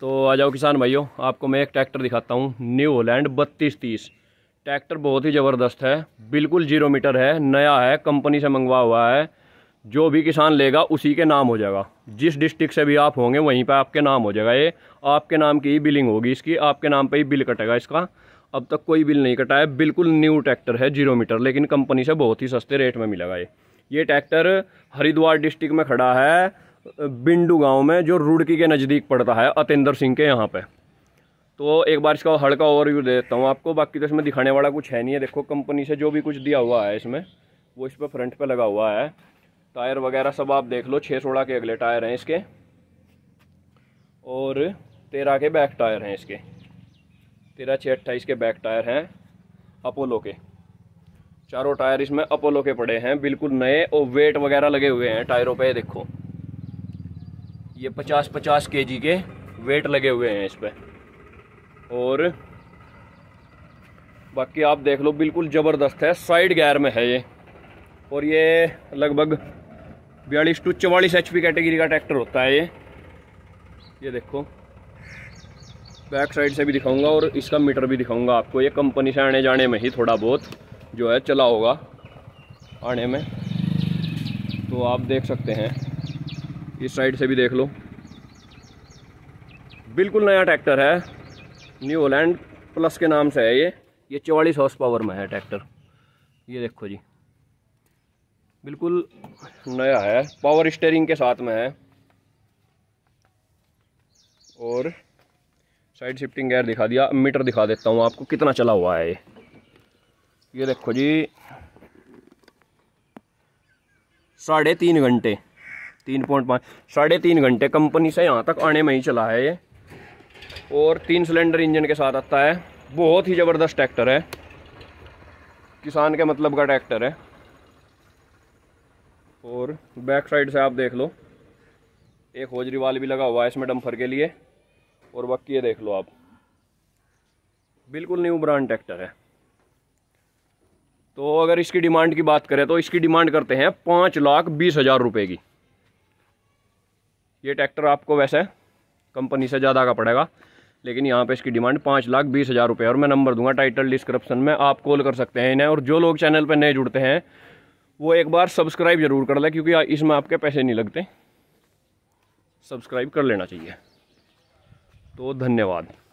तो आ जाओ किसान भाइयों आपको मैं एक ट्रैक्टर दिखाता हूँ न्यू होलैंड बत्तीस तीस ट्रैक्टर बहुत ही ज़बरदस्त है बिल्कुल जीरो मीटर है नया है कंपनी से मंगवा हुआ है जो भी किसान लेगा उसी के नाम हो जाएगा जिस डिस्ट्रिक्ट से भी आप होंगे वहीं पर आपके नाम हो जाएगा ये आपके नाम की ही बिलिंग होगी इसकी आपके नाम पर ही बिल कटेगा इसका अब तक कोई बिल नहीं कटा है बिल्कुल न्यू ट्रैक्टर है जीरो मीटर लेकिन कंपनी से बहुत ही सस्ते रेट में मिलेगा ये ये ट्रैक्टर हरिद्वार डिस्ट्रिक्ट में खड़ा है बिंडू गांव में जो रुड़की के नज़दीक पड़ता है अतेंद्र सिंह के यहाँ पे तो एक बार इसका हल्का ओवरव्यू दे देता हूँ आपको बाकी तो इसमें दिखाने वाला कुछ है नहीं है देखो कंपनी से जो भी कुछ दिया हुआ है इसमें वो इस पर फ्रंट पे लगा हुआ है टायर वगैरह सब आप देख लो छः सोलह के अगले टायर हैं इसके और तेरह के बैक टायर हैं इसके तेरह छः अट्ठाईस के बैक टायर हैं अपोलो के चारों टायर इसमें अपोलो के पड़े हैं बिल्कुल नए और वेट वगैरह लगे हुए हैं टायरों पे देखो ये पचास पचास के जी के वेट लगे हुए हैं इस पर और बाकी आप देख लो बिल्कुल ज़बरदस्त है साइड गैर में है ये और ये लगभग बयालीस टू चवालीस एच पी कैटेगरी का ट्रैक्टर होता है ये ये देखो बैक साइड से भी दिखाऊंगा और इसका मीटर भी दिखाऊंगा आपको ये कंपनी से आने जाने में ही थोड़ा बहुत जो है चला होगा आने में तो आप देख सकते हैं इस साइड से भी देख लो बिल्कुल नया ट्रैक्टर है न्यू होलैंड प्लस के नाम से है ये ये चौवालीस हॉर्स पावर में है ट्रैक्टर ये देखो जी बिल्कुल नया है पावर स्टेयरिंग के साथ में है और साइड शिफ्टिंग गैर दिखा दिया मीटर दिखा देता हूँ आपको कितना चला हुआ है ये ये देखो जी साढ़े तीन घंटे तीन पॉइंट पाँच साढ़े तीन घंटे कंपनी से यहाँ तक आने में ही चला है ये और तीन सिलेंडर इंजन के साथ आता है बहुत ही ज़बरदस्त ट्रैक्टर है किसान के मतलब का ट्रैक्टर है और बैक साइड से आप देख लो एक होजरी वाल भी लगा हुआ है इसमें डम्फर के लिए और बाकी ये देख लो आप बिल्कुल न्यू ब्रांड ट्रैक्टर है तो अगर इसकी डिमांड की बात करें तो इसकी डिमांड करते हैं पाँच लाख बीस हज़ार रुपये की ये ट्रैक्टर आपको वैसे कंपनी से ज़्यादा का पड़ेगा लेकिन यहाँ पे इसकी डिमांड पाँच लाख बीस हज़ार रुपये और मैं नंबर दूंगा टाइटल डिस्क्रिप्शन में आप कॉल कर सकते हैं इन्हें और जो लोग चैनल पर नए जुड़ते हैं वो एक बार सब्सक्राइब ज़रूर कर लें क्योंकि इसमें आपके पैसे नहीं लगते सब्सक्राइब कर लेना चाहिए तो धन्यवाद